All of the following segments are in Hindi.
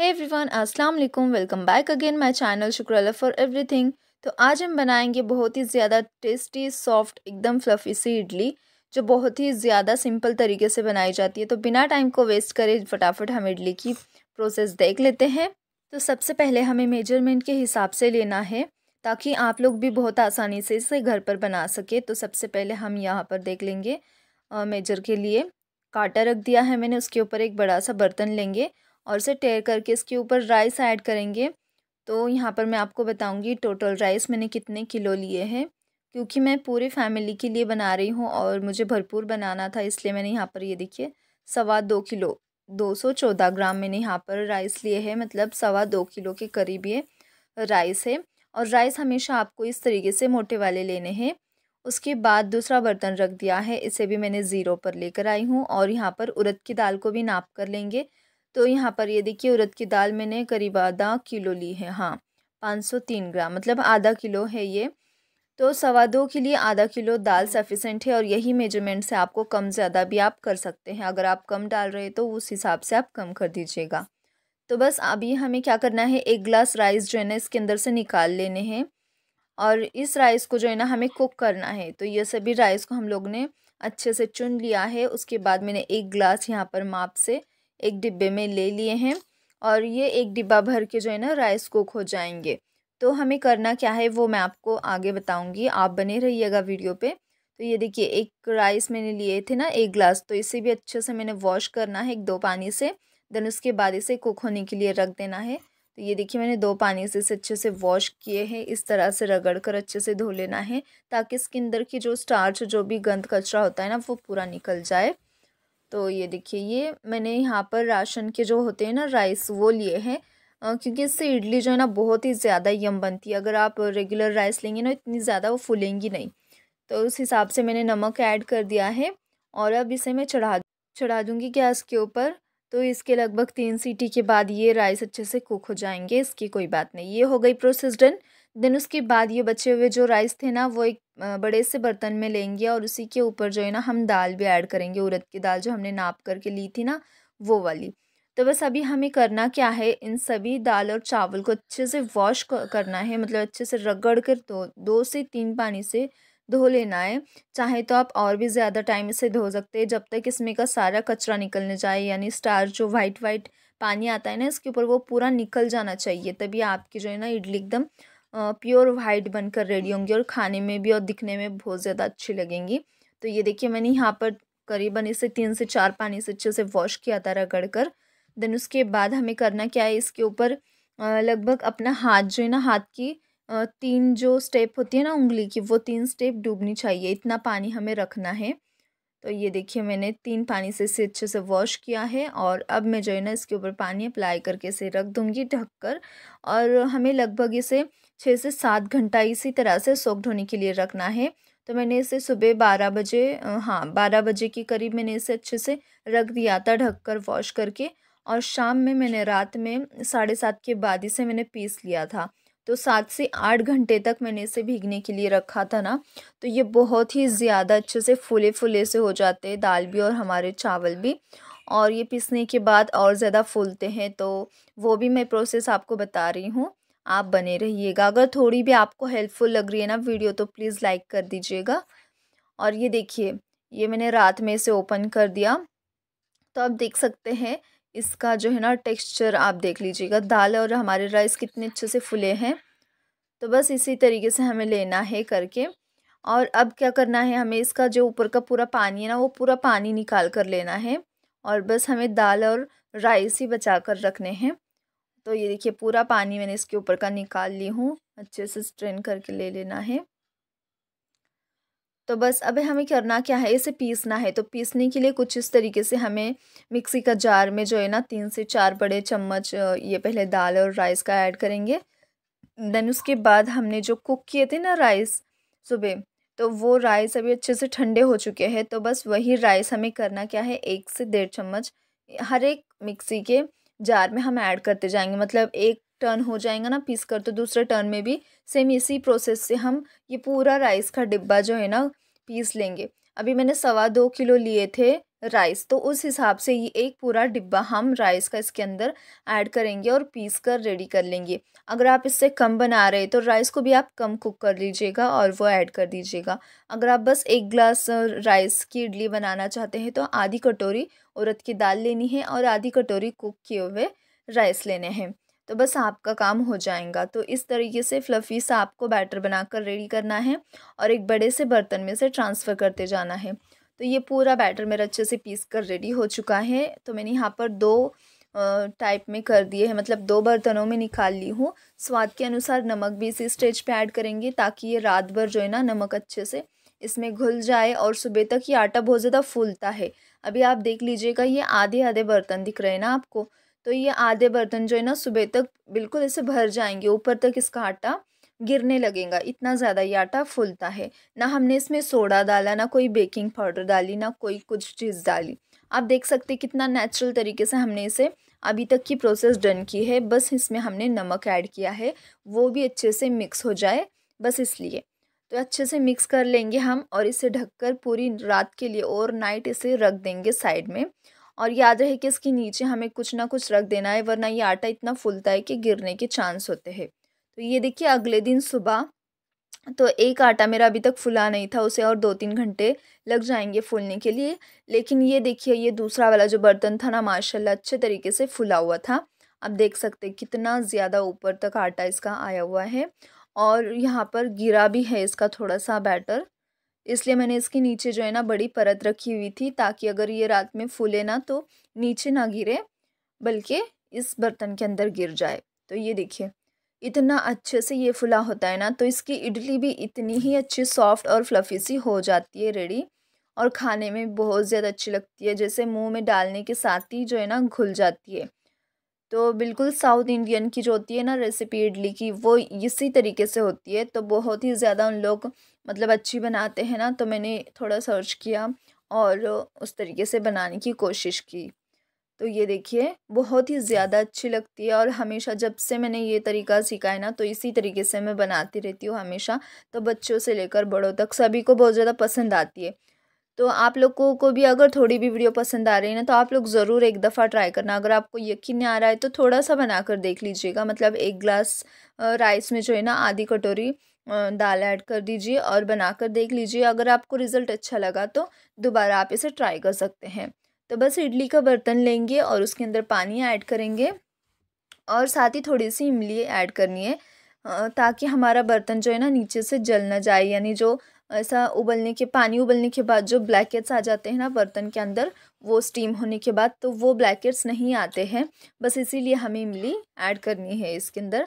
है एवरीवन अस्सलाम वालेकुम welcome back again my channel शुक्र फॉर एवरीथिंग तो आज हम बनाएंगे बहुत ही ज़्यादा टेस्टी सॉफ्ट एकदम फ्लफी सी इडली जो बहुत ही ज़्यादा सिंपल तरीके से बनाई जाती है तो बिना टाइम को वेस्ट करे फटाफट हम इडली की प्रोसेस देख लेते हैं तो सबसे पहले हमें मेजरमेंट के हिसाब से लेना है ताकि आप लोग भी बहुत आसानी से इसे घर पर बना सके तो सबसे पहले हम यहाँ पर देख लेंगे मेजर के लिए काटा रख दिया है मैंने उसके ऊपर एक बड़ा सा बर्तन लेंगे और उसे टेयर करके इसके ऊपर राइस ऐड करेंगे तो यहाँ पर मैं आपको बताऊँगी टोटल राइस मैंने कितने किलो लिए हैं क्योंकि मैं पूरे फैमिली के लिए बना रही हूँ और मुझे भरपूर बनाना था इसलिए मैंने यहाँ पर ये देखिए सवा दो किलो दो सौ चौदह ग्राम मैंने यहाँ पर राइस लिए है मतलब सवा दो किलो के करीब ये राइस है और राइस हमेशा आपको इस तरीके से मोटे वाले लेने हैं उसके बाद दूसरा बर्तन रख दिया है इसे भी मैंने ज़ीरो पर लेकर आई हूँ और यहाँ पर उड़द की दाल को भी नाप कर लेंगे तो यहाँ पर ये देखिए उड़द की दाल मैंने करीब आधा किलो ली है हाँ पाँच सौ तीन ग्राम मतलब आधा किलो है ये तो सवा दो के लिए आधा किलो दाल सफिशेंट है और यही मेजरमेंट से आपको कम ज़्यादा भी आप कर सकते हैं अगर आप कम डाल रहे तो उस हिसाब से आप कम कर दीजिएगा तो बस अभी हमें क्या करना है एक गिलास राइस जो है ना इसके अंदर से निकाल लेने हैं और इस राइस को जो है ना हमें कुक करना है तो ये सभी राइस को हम लोग ने अच्छे से चुन लिया है उसके बाद मैंने एक गिलास यहाँ पर माप से एक डिब्बे में ले लिए हैं और ये एक डिब्बा भर के जो है ना राइस कुक हो जाएंगे तो हमें करना क्या है वो मैं आपको आगे बताऊंगी आप बने रहिएगा वीडियो पे तो ये देखिए एक राइस मैंने लिए थे ना एक ग्लास तो इसे भी अच्छे से मैंने वॉश करना है एक दो पानी से देन उसके बाद इसे कुक होने के लिए रख देना है तो ये देखिए मैंने दो पानी से इसे अच्छे से वॉश किए हैं इस तरह से रगड़ कर अच्छे से धो लेना है ताकि इसके अंदर की जो स्टार्च जो भी गंद कचरा होता है ना वो पूरा निकल जाए तो ये देखिए ये मैंने यहाँ पर राशन के जो होते हैं ना राइस वो लिए हैं क्योंकि इससे इडली जो है ना बहुत ही ज़्यादा यम बनती है अगर आप रेगुलर राइस लेंगे ना इतनी ज़्यादा वो फूलेंगी नहीं तो उस हिसाब से मैंने नमक ऐड कर दिया है और अब इसे मैं चढ़ा चढ़ा दूँगी गैस के ऊपर तो इसके लगभग तीन सीटी के बाद ये राइस अच्छे से कुक हो जाएंगे इसकी कोई बात नहीं ये हो गई प्रोसेस डन देन उसके बाद ये बचे हुए जो राइस थे ना वो एक बड़े से बर्तन में लेंगे और उसी के ऊपर जो है ना हम दाल भी ऐड करेंगे उड़द की दाल जो हमने नाप करके ली थी ना वो वाली तो बस अभी हमें करना क्या है इन सभी दाल और चावल को अच्छे से वॉश करना है मतलब अच्छे से रगड़ कर दो दो से तीन पानी से धो लेना है चाहे तो आप और भी ज़्यादा टाइम इसे धो सकते हैं जब तक इसमें का सारा कचरा निकलने जाए यानी स्टार जो वाइट वाइट पानी आता है ना इसके ऊपर वो पूरा निकल जाना चाहिए तभी आपकी जो है ना इडली एकदम प्योर वाइट बनकर रेडी होंगी और खाने में भी और दिखने में बहुत ज़्यादा अच्छी लगेंगी तो ये देखिए मैंने यहाँ पर करीबन इसे तीन से चार पानी से अच्छे से वॉश किया था रगड़ कर देन उसके बाद हमें करना क्या है इसके ऊपर लगभग अपना हाथ जो है ना हाथ की तीन जो स्टेप होती है ना उंगली की वो तीन स्टेप डूबनी चाहिए इतना पानी हमें रखना है तो ये देखिए मैंने तीन पानी से इसे अच्छे से वॉश किया है और अब मैं जो है ना इसके ऊपर पानी अप्लाई करके इसे रख दूँगी ढक कर और हमें लगभग इसे छः से सात घंटा इसी तरह से सोक ढोने के लिए रखना है तो मैंने इसे सुबह बारह बजे हाँ बारह बजे के करीब मैंने इसे अच्छे से रख दिया था ढककर वॉश करके और शाम में मैंने रात में साढ़े सात के बाद इसे मैंने पीस लिया था तो सात से आठ घंटे तक मैंने इसे भीगने के लिए रखा था ना तो ये बहुत ही ज़्यादा अच्छे से फूले फूले से हो जाते हैं दाल भी और हमारे चावल भी और ये पीसने के बाद और ज़्यादा फूलते हैं तो वो भी मैं प्रोसेस आपको बता रही हूँ आप बने रहिएगा अगर थोड़ी भी आपको हेल्पफुल लग रही है ना वीडियो तो प्लीज़ लाइक कर दीजिएगा और ये देखिए ये मैंने रात में इसे ओपन कर दिया तो आप देख सकते हैं इसका जो है ना टेक्सचर आप देख लीजिएगा दाल और हमारे राइस कितने अच्छे से फुले हैं तो बस इसी तरीके से हमें लेना है करके और अब क्या करना है हमें इसका जो ऊपर का पूरा पानी है ना वो पूरा पानी निकाल कर लेना है और बस हमें दाल और राइस ही बचा कर रखने हैं तो ये देखिए पूरा पानी मैंने इसके ऊपर का निकाल ली हूँ अच्छे से स्ट्रेन करके ले लेना है तो बस अब हमें करना क्या है इसे पीसना है तो पीसने के लिए कुछ इस तरीके से हमें मिक्सी का जार में जो है ना तीन से चार बड़े चम्मच ये पहले दाल और राइस का ऐड करेंगे देन उसके बाद हमने जो कुक किए थे ना राइस सुबह तो वो राइस अभी अच्छे से ठंडे हो चुके हैं तो बस वही राइस हमें करना क्या है एक से डेढ़ चम्मच हर एक मिक्सी के जार में हम ऐड करते जाएंगे मतलब एक टर्न हो जाएगा ना पीस कर तो दूसरे टर्न में भी सेम इसी प्रोसेस से हम ये पूरा राइस का डिब्बा जो है ना पीस लेंगे अभी मैंने सवा दो किलो लिए थे राइस तो उस हिसाब से ये एक पूरा डिब्बा हम राइस का इसके अंदर ऐड करेंगे और पीस कर रेडी कर लेंगे अगर आप इससे कम बना रहे तो राइस को भी आप कम कुक कर लीजिएगा और वो ऐड कर दीजिएगा अगर आप बस एक ग्लास राइस की इडली बनाना चाहते हैं तो आधी कटोरी उड़द की दाल लेनी है और आधी कटोरी कुक किए हुए राइस लेने हैं तो बस आपका काम हो जाएगा तो इस तरीके से फ्लफ़ी सा आपको बैटर बनाकर रेडी करना है और एक बड़े से बर्तन में से ट्रांसफ़र करते जाना है तो ये पूरा बैटर मेरा अच्छे से पीस कर रेडी हो चुका है तो मैंने यहाँ पर दो टाइप में कर दिए हैं मतलब दो बर्तनों में निकाल ली हूँ स्वाद के अनुसार नमक भी इसी स्टेज पे ऐड करेंगे ताकि ये रात भर जो है ना नमक अच्छे से इसमें घुल जाए और सुबह तक ये आटा बहुत ज़्यादा फूलता है अभी आप देख लीजिएगा ये आधे आधे बर्तन दिख रहे हैं ना आपको तो ये आधे बर्तन जो है ना सुबह तक बिल्कुल ऐसे भर जाएंगे ऊपर तक इसका आटा गिरने लगेगा इतना ज़्यादा ये आटा फूलता है ना हमने इसमें सोडा डाला ना कोई बेकिंग पाउडर डाली ना कोई कुछ चीज़ डाली आप देख सकते कितना नेचुरल तरीके से हमने इसे अभी तक की प्रोसेस डन की है बस इसमें हमने नमक ऐड किया है वो भी अच्छे से मिक्स हो जाए बस इसलिए तो अच्छे से मिक्स कर लेंगे हम और इसे ढककर पूरी रात के लिए और नाइट इसे रख देंगे साइड में और याद रहे कि इसके नीचे हमें कुछ ना कुछ रख देना है वरना ये आटा इतना फूलता है कि गिरने के चांस होते हैं तो ये देखिए अगले दिन सुबह तो एक आटा मेरा अभी तक फुला नहीं था उसे और दो तीन घंटे लग जाएंगे फूलने के लिए लेकिन ये देखिए ये दूसरा वाला जो बर्तन था ना माशाल्लाह अच्छे तरीके से फुला हुआ था आप देख सकते कितना ज़्यादा ऊपर तक आटा इसका आया हुआ है और यहाँ पर गिरा भी है इसका थोड़ा सा बैटर इसलिए मैंने इसके नीचे जो है ना बड़ी परत रखी हुई थी ताकि अगर ये रात में फूले ना तो नीचे ना गिरे बल्कि इस बर्तन के अंदर गिर जाए तो ये देखिए इतना अच्छे से ये फुला होता है ना तो इसकी इडली भी इतनी ही अच्छी सॉफ्ट और फ्लफ़ी सी हो जाती है रेडी और खाने में बहुत ज़्यादा अच्छी लगती है जैसे मुंह में डालने के साथ ही जो है ना घुल जाती है तो बिल्कुल साउथ इंडियन की जो होती है ना रेसिपी इडली की वो इसी तरीके से होती है तो बहुत ही ज़्यादा उन लोग मतलब अच्छी बनाते हैं ना तो मैंने थोड़ा सर्च किया और उस तरीके से बनाने की कोशिश की तो ये देखिए बहुत ही ज़्यादा अच्छी लगती है और हमेशा जब से मैंने ये तरीका सीखा है ना तो इसी तरीके से मैं बनाती रहती हूँ हमेशा तो बच्चों से लेकर बड़ों तक सभी को बहुत ज़्यादा पसंद आती है तो आप लोगों को भी अगर थोड़ी भी वीडियो पसंद आ रही है ना तो आप लोग ज़रूर एक दफ़ा ट्राई करना अगर आपको यकीन नहीं आ रहा है तो थोड़ा सा बना कर देख लीजिएगा मतलब एक ग्लास राइस में जो है ना आधी कटोरी दाल ऐड कर दीजिए और बना कर देख लीजिए अगर आपको रिज़ल्ट अच्छा लगा तो दोबारा आप इसे ट्राई कर सकते हैं तो बस इडली का बर्तन लेंगे और उसके अंदर पानी ऐड करेंगे और साथ ही थोड़ी सी इमली ऐड करनी है ताकि हमारा बर्तन जो है ना नीचे से जल ना जाए यानी जो ऐसा उबलने के पानी उबलने के बाद जो ब्लैकेट्स आ जाते हैं ना बर्तन के अंदर वो स्टीम होने के बाद तो वो ब्लैकेट्स नहीं आते हैं बस इसीलिए हमें इमली ऐड करनी है इसके अंदर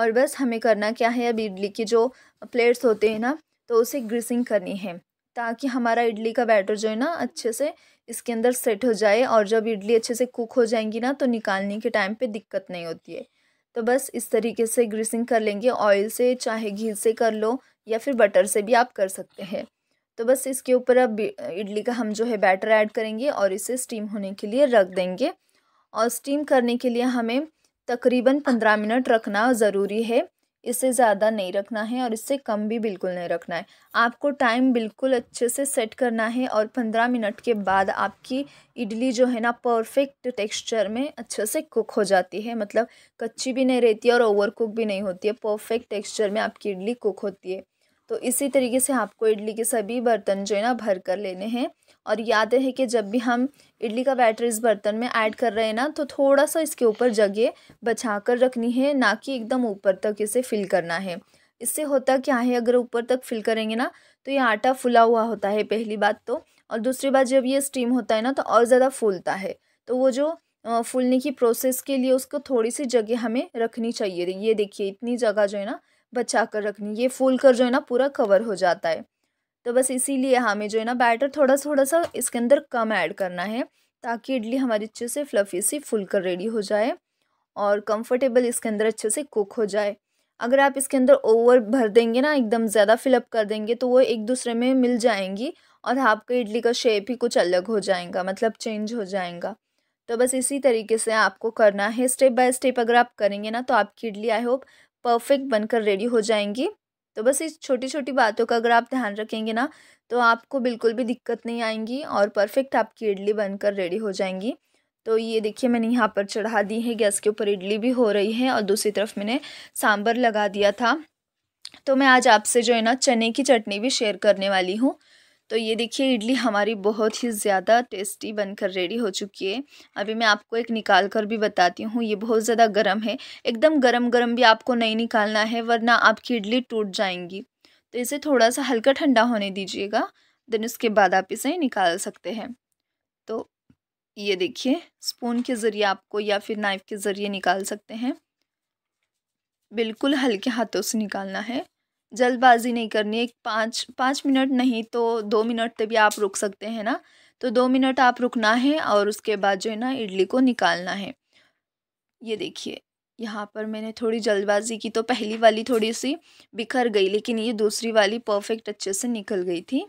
और बस हमें करना क्या है अब इडली की जो प्लेट्स होते हैं ना तो उसे ग्रीसिंग करनी है ताकि हमारा इडली का बैटर जो है ना अच्छे से इसके अंदर सेट हो जाए और जब इडली अच्छे से कुक हो जाएंगी ना तो निकालने के टाइम पे दिक्कत नहीं होती है तो बस इस तरीके से ग्रीसिंग कर लेंगे ऑयल से चाहे घी से कर लो या फिर बटर से भी आप कर सकते हैं तो बस इसके ऊपर अब इडली का हम जो है बैटर ऐड करेंगे और इसे स्टीम होने के लिए रख देंगे और स्टीम करने के लिए हमें तकरीबन पंद्रह मिनट रखना ज़रूरी है इससे ज़्यादा नहीं रखना है और इससे कम भी बिल्कुल नहीं रखना है आपको टाइम बिल्कुल अच्छे से सेट करना है और पंद्रह मिनट के बाद आपकी इडली जो है ना परफेक्ट टेक्सचर में अच्छे से कुक हो जाती है मतलब कच्ची भी नहीं रहती और ओवर कुक भी नहीं होती है परफेक्ट टेक्सचर में आपकी इडली कुक होती है तो इसी तरीके से आपको इडली के सभी बर्तन जो है ना भर कर लेने हैं और याद है कि जब भी हम इडली का बैटर इस बर्तन में ऐड कर रहे हैं ना तो थोड़ा सा इसके ऊपर जगह बचा कर रखनी है ना कि एकदम ऊपर तक इसे फिल करना है इससे होता क्या है अगर ऊपर तक फिल करेंगे ना तो ये आटा फुला हुआ होता है पहली बात तो और दूसरी बात जब ये स्टीम होता है ना तो और ज़्यादा फूलता है तो वो जो फूलने की प्रोसेस के लिए उसको थोड़ी सी जगह हमें रखनी चाहिए ये देखिए इतनी जगह जो है ना बचा कर रखनी ये फूल कर जो है ना पूरा कवर हो जाता है तो बस इसीलिए हमें जो है ना बैटर थोड़ा थोड़ा सा इसके अंदर कम ऐड करना है ताकि इडली हमारी अच्छे से फ्लफ़ी सी फुल कर रेडी हो जाए और कंफर्टेबल इसके अंदर अच्छे से कुक हो जाए अगर आप इसके अंदर ओवर भर देंगे ना एकदम ज़्यादा फिलअप कर देंगे तो वो एक दूसरे में मिल जाएंगी और आपका इडली का शेप ही कुछ अलग हो जाएगा मतलब चेंज हो जाएगा तो बस इसी तरीके से आपको करना है स्टेप बाय स्टेप अगर आप करेंगे ना तो आपकी इडली आई होप परफेक्ट बनकर रेडी हो जाएंगी तो बस इस छोटी छोटी बातों का अगर आप ध्यान रखेंगे ना तो आपको बिल्कुल भी दिक्कत नहीं आएंगी और परफेक्ट आपकी इडली बनकर रेडी हो जाएंगी तो ये देखिए मैंने यहाँ पर चढ़ा दी है गैस के ऊपर इडली भी हो रही है और दूसरी तरफ मैंने सांभर लगा दिया था तो मैं आज आपसे जो है ना चने की चटनी भी शेयर करने वाली हूँ तो ये देखिए इडली हमारी बहुत ही ज़्यादा टेस्टी बनकर रेडी हो चुकी है अभी मैं आपको एक निकाल कर भी बताती हूँ ये बहुत ज़्यादा गर्म है एकदम गर्म गर्म भी आपको नहीं निकालना है वरना आपकी इडली टूट जाएंगी तो इसे थोड़ा सा हल्का ठंडा होने दीजिएगा देन उसके बाद आप इसे निकाल सकते हैं तो ये देखिए स्पून के ज़रिए आपको या फिर नाइफ़ के ज़रिए निकाल सकते हैं बिल्कुल हल्के हाथों से निकालना है जल्दबाजी नहीं करनी एक पाँच पाँच मिनट नहीं तो दो मिनट तक भी आप रुक सकते हैं ना तो दो मिनट आप रुकना है और उसके बाद जो है ना इडली को निकालना है ये देखिए यहाँ पर मैंने थोड़ी जल्दबाजी की तो पहली वाली थोड़ी सी बिखर गई लेकिन ये दूसरी वाली परफेक्ट अच्छे से निकल गई थी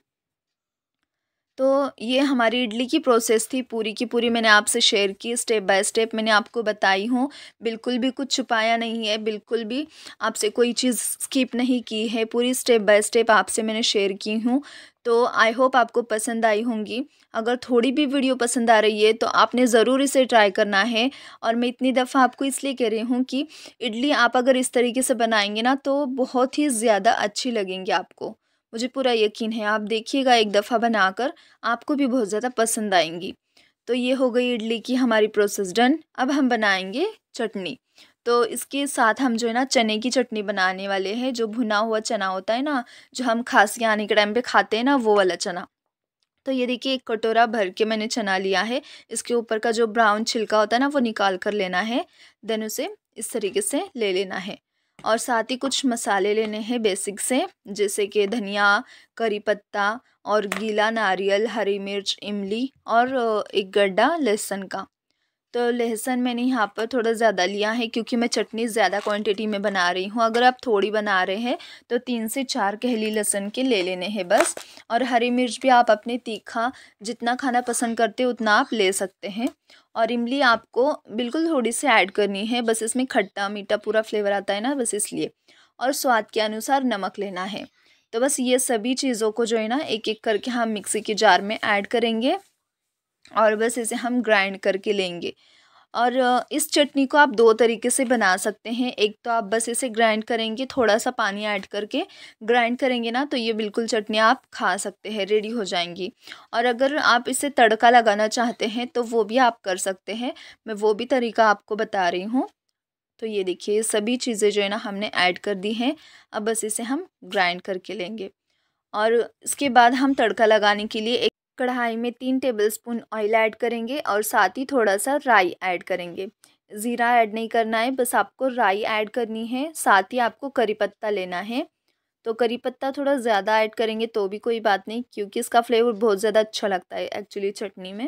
तो ये हमारी इडली की प्रोसेस थी पूरी की पूरी मैंने आपसे शेयर की स्टेप बाय स्टेप मैंने आपको बताई हूँ बिल्कुल भी कुछ छुपाया नहीं है बिल्कुल भी आपसे कोई चीज़ स्किप नहीं की है पूरी स्टेप बाय स्टेप आपसे मैंने शेयर की हूँ तो आई होप आपको पसंद आई होंगी अगर थोड़ी भी वीडियो पसंद आ रही है तो आपने ज़रूर इसे ट्राई करना है और मैं इतनी दफ़ा आपको इसलिए कह रही हूँ कि इडली आप अगर इस तरीके से बनाएंगे ना तो बहुत ही ज़्यादा अच्छी लगेंगी आपको मुझे पूरा यकीन है आप देखिएगा एक दफ़ा बनाकर आपको भी बहुत ज़्यादा पसंद आएंगी तो ये हो गई इडली की हमारी प्रोसेस डन अब हम बनाएंगे चटनी तो इसके साथ हम जो है ना चने की चटनी बनाने वाले हैं जो भुना हुआ चना होता है ना जो हम खास के आने के टाइम पे खाते हैं ना वो वाला चना तो ये देखिए एक कटोरा भर के मैंने चना लिया है इसके ऊपर का जो ब्राउन छिलका होता है ना वो निकाल कर लेना है देन उसे इस तरीके से ले लेना है और साथ ही कुछ मसाले लेने हैं बेसिक से जैसे कि धनिया करी पत्ता और गीला नारियल हरी मिर्च इमली और एक गड्ढा लहसुन का तो लहसुन मैंने यहाँ पर थोड़ा ज़्यादा लिया है क्योंकि मैं चटनी ज़्यादा क्वांटिटी में बना रही हूँ अगर आप थोड़ी बना रहे हैं तो तीन से चार कहली लहसुन के ले लेने हैं बस और हरी मिर्च भी आप अपने तीखा जितना खाना पसंद करते हो उतना आप ले सकते हैं और इमली आपको बिल्कुल थोड़ी सी ऐड करनी है बस इसमें खट्टा मीठा पूरा फ्लेवर आता है ना बस इसलिए और स्वाद के अनुसार नमक लेना है तो बस ये सभी चीज़ों को जो है ना एक एक करके हम मिक्सी के जार में ऐड करेंगे और बस इसे हम ग्राइंड करके लेंगे और इस चटनी को आप दो तरीके से बना सकते हैं एक तो आप बस इसे ग्राइंड करेंगे थोड़ा सा पानी ऐड करके ग्राइंड करेंगे ना तो ये बिल्कुल चटनी आप खा सकते हैं रेडी हो जाएंगी और अगर आप इसे तड़का लगाना चाहते हैं तो वो भी आप कर सकते हैं मैं वो भी तरीका आपको बता रही हूँ तो ये देखिए सभी चीज़ें जो है ना हमने ऐड कर दी हैं अब बस इसे हम ग्राइंड करके लेंगे और इसके बाद हम तड़का लगाने के लिए एक कढ़ाई में तीन टेबलस्पून ऑयल ऐड करेंगे और साथ ही थोड़ा सा राई ऐड करेंगे ज़ीरा ऐड नहीं करना है बस आपको राई ऐड करनी है साथ ही आपको करी पत्ता लेना है तो करी पत्ता थोड़ा ज़्यादा ऐड करेंगे तो भी कोई बात नहीं क्योंकि इसका फ्लेवर बहुत ज़्यादा अच्छा लगता है एक्चुअली चटनी में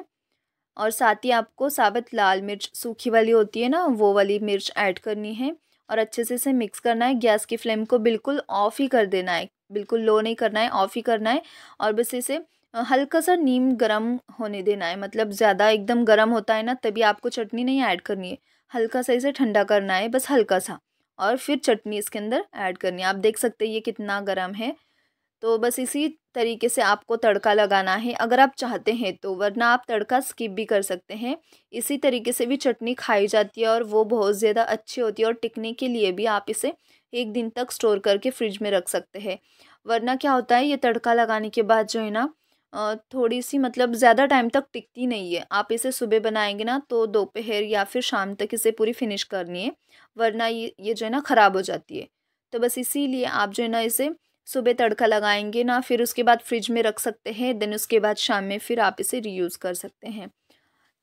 और साथ ही आपको साबित लाल मिर्च सूखी वाली होती है ना वो वाली मिर्च ऐड करनी है और अच्छे से इसे मिक्स करना है गैस की फ्लेम को बिल्कुल ऑफ़ ही कर देना है बिल्कुल लो नहीं करना है ऑफ़ ही करना है और बस इसे हल्का सा नीम गरम होने देना है मतलब ज़्यादा एकदम गरम होता है ना तभी आपको चटनी नहीं ऐड करनी है हल्का सा इसे ठंडा करना है बस हल्का सा और फिर चटनी इसके अंदर ऐड करनी है आप देख सकते हैं ये कितना गर्म है तो बस इसी तरीके से आपको तड़का लगाना है अगर आप चाहते हैं तो वरना आप तड़का स्किप भी कर सकते हैं इसी तरीके से भी चटनी खाई जाती है और वो बहुत ज़्यादा अच्छी होती है और टिकने के लिए भी आप इसे एक दिन तक स्टोर करके फ्रिज में रख सकते हैं वरना क्या होता है ये तड़का लगाने के बाद जो है ना थोड़ी सी मतलब ज़्यादा टाइम तक टिकती नहीं है आप इसे सुबह बनाएंगे ना तो दोपहर या फिर शाम तक इसे पूरी फिनिश करनी है वरना ये ये जो है ना ख़राब हो जाती है तो बस इसीलिए आप जो है ना इसे सुबह तड़का लगाएंगे ना फिर उसके बाद फ्रिज में रख सकते हैं देन उसके बाद शाम में फिर आप इसे रीयूज़ कर सकते हैं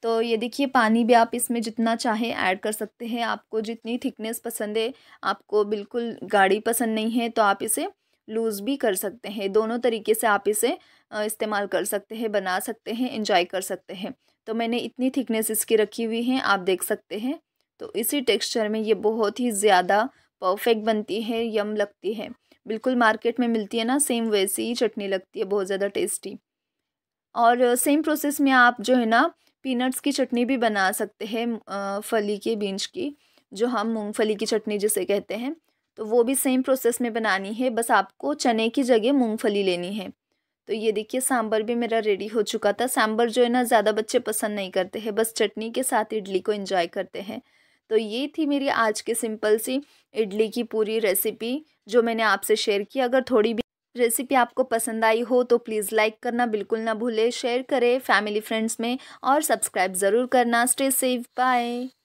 तो ये देखिए पानी भी आप इसमें जितना चाहे ऐड कर सकते हैं आपको जितनी थिकनेस पसंद है आपको बिल्कुल गाढ़ी पसंद नहीं है तो आप इसे लूज़ भी कर सकते हैं दोनों तरीके से आप इसे इस्तेमाल कर सकते हैं बना सकते हैं इंजॉय कर सकते हैं तो मैंने इतनी थिकनेस इसकी रखी हुई है आप देख सकते हैं तो इसी टेक्सचर में ये बहुत ही ज़्यादा परफेक्ट बनती है यम लगती है बिल्कुल मार्केट में मिलती है ना सेम वैसी ही चटनी लगती है बहुत ज़्यादा टेस्टी और सेम प्रोसेस में आप जो है ना पीनट्स की चटनी भी बना सकते हैं फली के बीज की जो हम मूँगफली की चटनी जिसे कहते हैं तो वो भी सेम प्रोसेस में बनानी है बस आपको चने की जगह मूंगफली लेनी है तो ये देखिए सांबर भी मेरा रेडी हो चुका था सांबर जो है ना ज़्यादा बच्चे पसंद नहीं करते हैं बस चटनी के साथ इडली को इंजॉय करते हैं तो ये थी मेरी आज की सिंपल सी इडली की पूरी रेसिपी जो मैंने आपसे शेयर की अगर थोड़ी भी रेसिपी आपको पसंद आई हो तो प्लीज़ लाइक करना बिल्कुल ना भूले शेयर करें फैमिली फ्रेंड्स में और सब्सक्राइब ज़रूर करना स्टे सेफ बाय